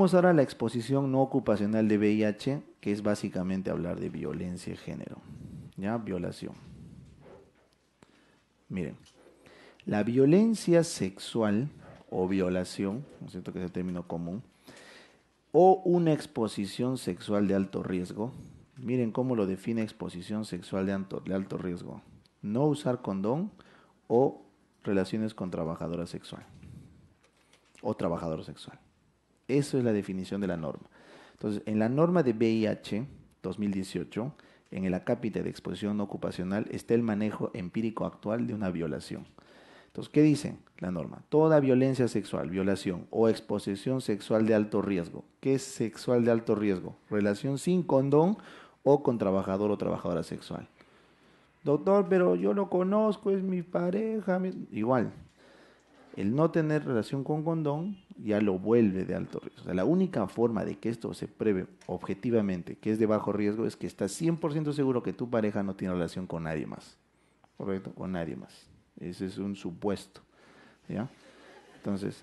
Vamos ahora a la exposición no ocupacional de VIH, que es básicamente hablar de violencia de género, ¿ya? Violación. Miren, la violencia sexual o violación, ¿no es que es el término común, o una exposición sexual de alto riesgo, miren cómo lo define exposición sexual de alto, de alto riesgo, no usar condón o relaciones con trabajadora sexual o trabajador sexual. Eso es la definición de la norma. Entonces, en la norma de VIH 2018, en el acápite de exposición ocupacional, está el manejo empírico actual de una violación. Entonces, ¿qué dicen la norma? Toda violencia sexual, violación o exposición sexual de alto riesgo. ¿Qué es sexual de alto riesgo? Relación sin condón o con trabajador o trabajadora sexual. Doctor, pero yo lo conozco, es mi pareja. Igual, el no tener relación con condón ya lo vuelve de alto riesgo. O sea, la única forma de que esto se pruebe objetivamente que es de bajo riesgo es que estás 100% seguro que tu pareja no tiene relación con nadie más. ¿Correcto? Con nadie más. Ese es un supuesto. Entonces,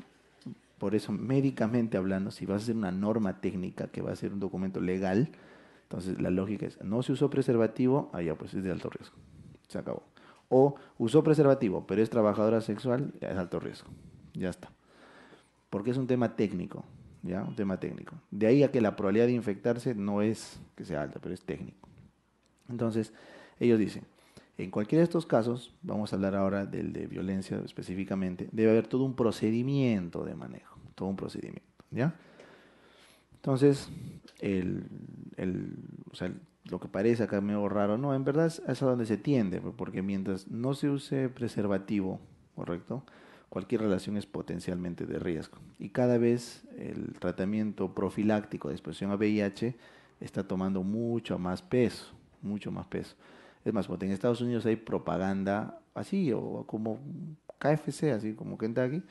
por eso médicamente hablando, si vas a hacer una norma técnica que va a ser un documento legal, entonces la lógica es, no se usó preservativo, allá pues es de alto riesgo. Se acabó. O usó preservativo, pero es trabajadora sexual, es alto riesgo. Ya está. Porque es un tema técnico, ¿ya? Un tema técnico. De ahí a que la probabilidad de infectarse no es que sea alta, pero es técnico. Entonces, ellos dicen, en cualquiera de estos casos, vamos a hablar ahora del de violencia específicamente, debe haber todo un procedimiento de manejo, todo un procedimiento, ¿ya? Entonces, el, el lo que parece acá medio raro, no, en verdad es a donde se tiende, pues, porque mientras no se use preservativo, ¿correcto? Cualquier relación es potencialmente de riesgo. Y cada vez el tratamiento profiláctico de exposición a VIH está tomando mucho más peso, mucho más peso. Es más, porque en Estados Unidos hay propaganda así, o como KFC, así como Kentucky,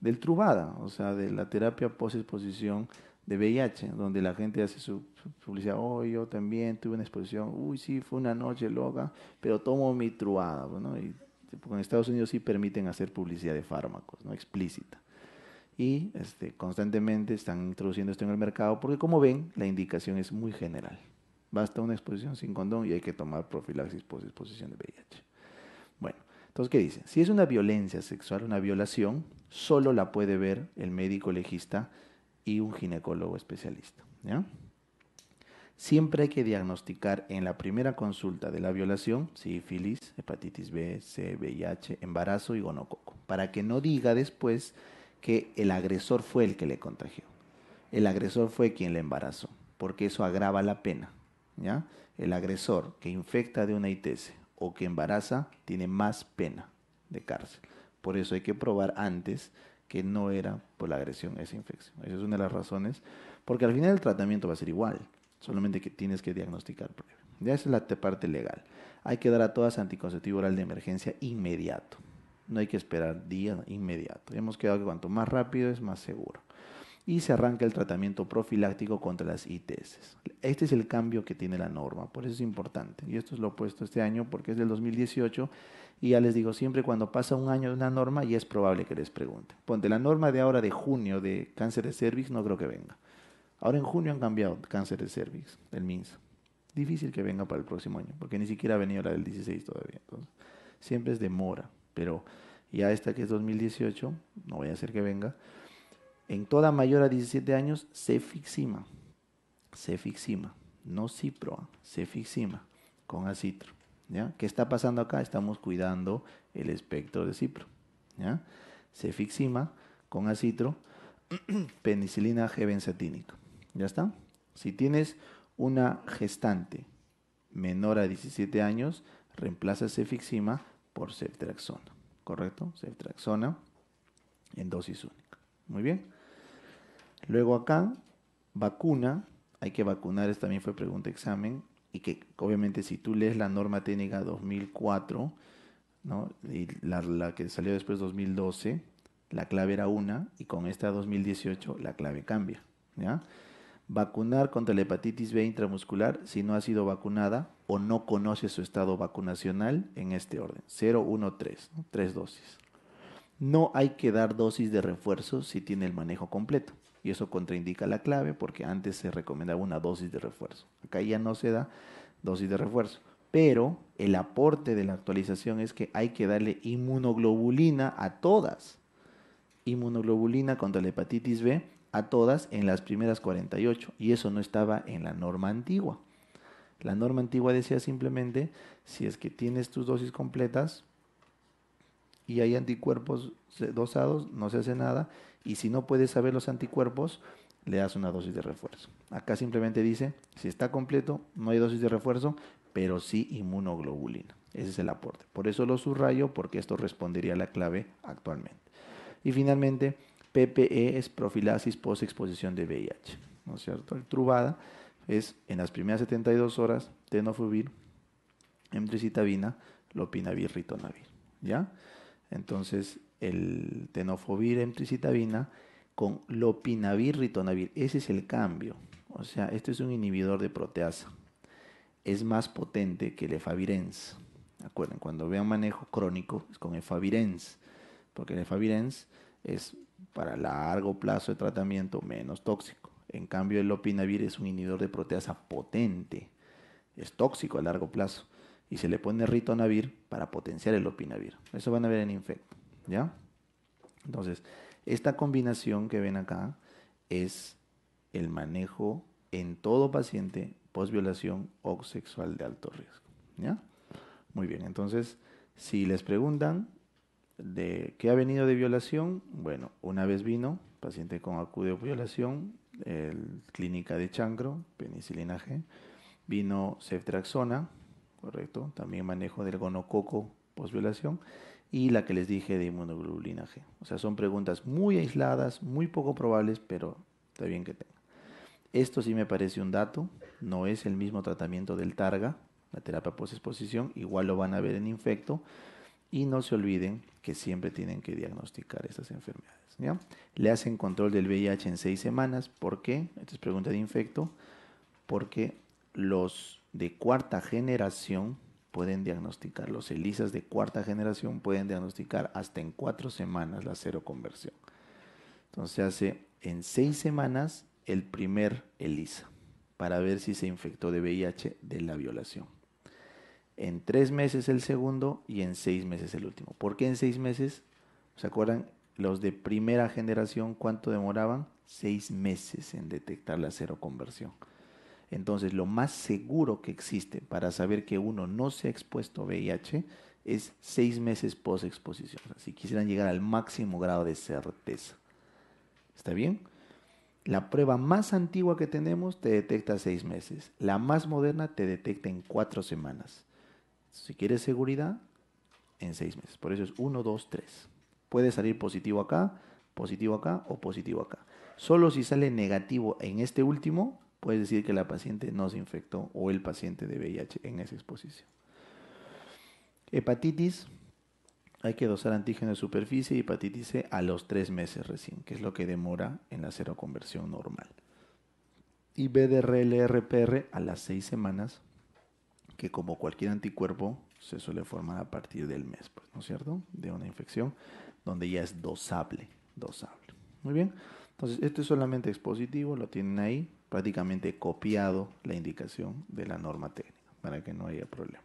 del Trubada, o sea, de la terapia post-exposición de VIH, donde la gente hace su, publicidad, oh, yo también tuve una exposición, uy, sí, fue una noche loca, pero tomo mi truada, ¿no? Y en Estados Unidos sí permiten hacer publicidad de fármacos, ¿no? Explícita. Y este, constantemente están introduciendo esto en el mercado, porque como ven, la indicación es muy general. Basta una exposición sin condón y hay que tomar profilaxis por exposición de VIH. Bueno, entonces, ¿qué dice? Si es una violencia sexual, una violación, solo la puede ver el médico legista y un ginecólogo especialista. Siempre hay que diagnosticar en la primera consulta de la violación sífilis, hepatitis B, C, VIH, embarazo y gonococo, para que no diga después que el agresor fue el que le contagió. El agresor fue quien le embarazó, porque eso agrava la pena. ¿ya? El agresor que infecta de una ITS o que embaraza tiene más pena de cárcel. Por eso hay que probar antes que no era por la agresión esa infección. Esa es una de las razones, porque al final el tratamiento va a ser igual, solamente que tienes que diagnosticar Ya esa es la parte legal. Hay que dar a todas anticonceptivo oral de emergencia inmediato. No hay que esperar día inmediato. Hemos quedado que cuanto más rápido es más seguro y se arranca el tratamiento profiláctico contra las ITS. Este es el cambio que tiene la norma, por eso es importante. Y esto es lo opuesto este año porque es del 2018 y ya les digo, siempre cuando pasa un año de una norma ya es probable que les pregunten. Ponte la norma de ahora de junio de cáncer de cervix, no creo que venga. Ahora en junio han cambiado cáncer de cervix, el MINSA. Difícil que venga para el próximo año, porque ni siquiera ha venido la del 16 todavía. Entonces, siempre es demora, pero ya esta que es 2018, no voy a hacer que venga en toda mayor a 17 años, cefixima. Cefixima, no ciproa, cefixima, con acitro. ¿ya? ¿Qué está pasando acá? Estamos cuidando el espectro de cipro. ¿ya? Cefixima con acitro, penicilina g-benzatínica. ¿Ya está? Si tienes una gestante menor a 17 años, reemplaza cefixima por ceftraxona. ¿Correcto? Ceftraxona en dosis 1. Muy bien. Luego acá, vacuna. Hay que vacunar, esta también fue pregunta examen. Y que obviamente si tú lees la norma técnica 2004, ¿no? y la, que salió después 2012, la clave era una y con esta 2018 la clave cambia. Vacunar contra la hepatitis B intramuscular si no ha sido vacunada o no conoce su estado vacunacional en este orden. 0, 1, 3, tres dosis. No hay que dar dosis de refuerzo si tiene el manejo completo. Y eso contraindica la clave porque antes se recomendaba una dosis de refuerzo. Acá ya no se da dosis de refuerzo. Pero el aporte de la actualización es que hay que darle inmunoglobulina a todas. Inmunoglobulina contra la hepatitis B a todas en las primeras 48. Y eso no estaba en la norma antigua. La norma antigua decía simplemente, si es que tienes tus dosis completas, y hay anticuerpos dosados, no se hace nada. Y si no puedes saber los anticuerpos, le das una dosis de refuerzo. Acá simplemente dice, si está completo, no hay dosis de refuerzo, pero sí inmunoglobulina. Ese es el aporte. Por eso lo subrayo, porque esto respondería a la clave actualmente. Y finalmente, PPE es profilaxis post-exposición de VIH. ¿No es cierto? El Trubada es en las primeras 72 horas tenofovir, emtricitabina, lopinavir, ritonavir. ¿Ya? Entonces, el tenofovir emtricitabina con lopinavir ritonavir. Ese es el cambio. O sea, esto es un inhibidor de proteasa. Es más potente que el efavirenz. Acuerden, cuando vean manejo crónico es con efavirenz, porque el efavirenz es para largo plazo de tratamiento menos tóxico. En cambio, el lopinavir es un inhibidor de proteasa potente. Es tóxico a largo plazo y se le pone ritonavir para potenciar el opinavir. Eso van a ver en infecto, ¿ya? Entonces, esta combinación que ven acá es el manejo en todo paciente violación o sexual de alto riesgo, ¿ya? Muy bien, entonces, si les preguntan de qué ha venido de violación, bueno, una vez vino, paciente con acude violación, clínica de chancro, penicilinaje vino ceftraxona, ¿correcto? También manejo del gonococo posviolación, y la que les dije de inmunoglobulina G. O sea, son preguntas muy aisladas, muy poco probables, pero está bien que tengan. Esto sí me parece un dato, no es el mismo tratamiento del targa, la terapia posexposición, igual lo van a ver en infecto, y no se olviden que siempre tienen que diagnosticar estas enfermedades. Le hacen control del VIH en seis semanas. ¿Por qué? Esta es pregunta de infecto. Porque los de cuarta generación pueden diagnosticar, los ELISAs de cuarta generación pueden diagnosticar hasta en cuatro semanas la cero conversión. Entonces hace en seis semanas el primer ELISA para ver si se infectó de VIH de la violación. En tres meses el segundo y en seis meses el último. ¿Por qué en seis meses? ¿Se acuerdan? Los de primera generación, ¿cuánto demoraban? Seis meses en detectar la cero conversión? Entonces, lo más seguro que existe para saber que uno no se ha expuesto VIH es seis meses post exposición. si quisieran llegar al máximo grado de certeza. ¿Está bien? La prueba más antigua que tenemos te detecta seis meses. La más moderna te detecta en cuatro semanas. Si quieres seguridad, en seis meses. Por eso es uno, dos, tres. Puede salir positivo acá, positivo acá o positivo acá. Solo si sale negativo en este último, puedes decir que la paciente no se infectó o el paciente de VIH en esa exposición. Hepatitis, hay que dosar antígeno de superficie y hepatitis C a los tres meses recién, que es lo que demora en la seroconversión normal. Y BDRL-RPR a las seis semanas, que como cualquier anticuerpo se suele formar a partir del mes, pues, ¿no es cierto? De una infección donde ya es dosable, dosable. Muy bien. Entonces, esto es solamente expositivo, lo tienen ahí, prácticamente copiado la indicación de la norma técnica, para que no haya problema.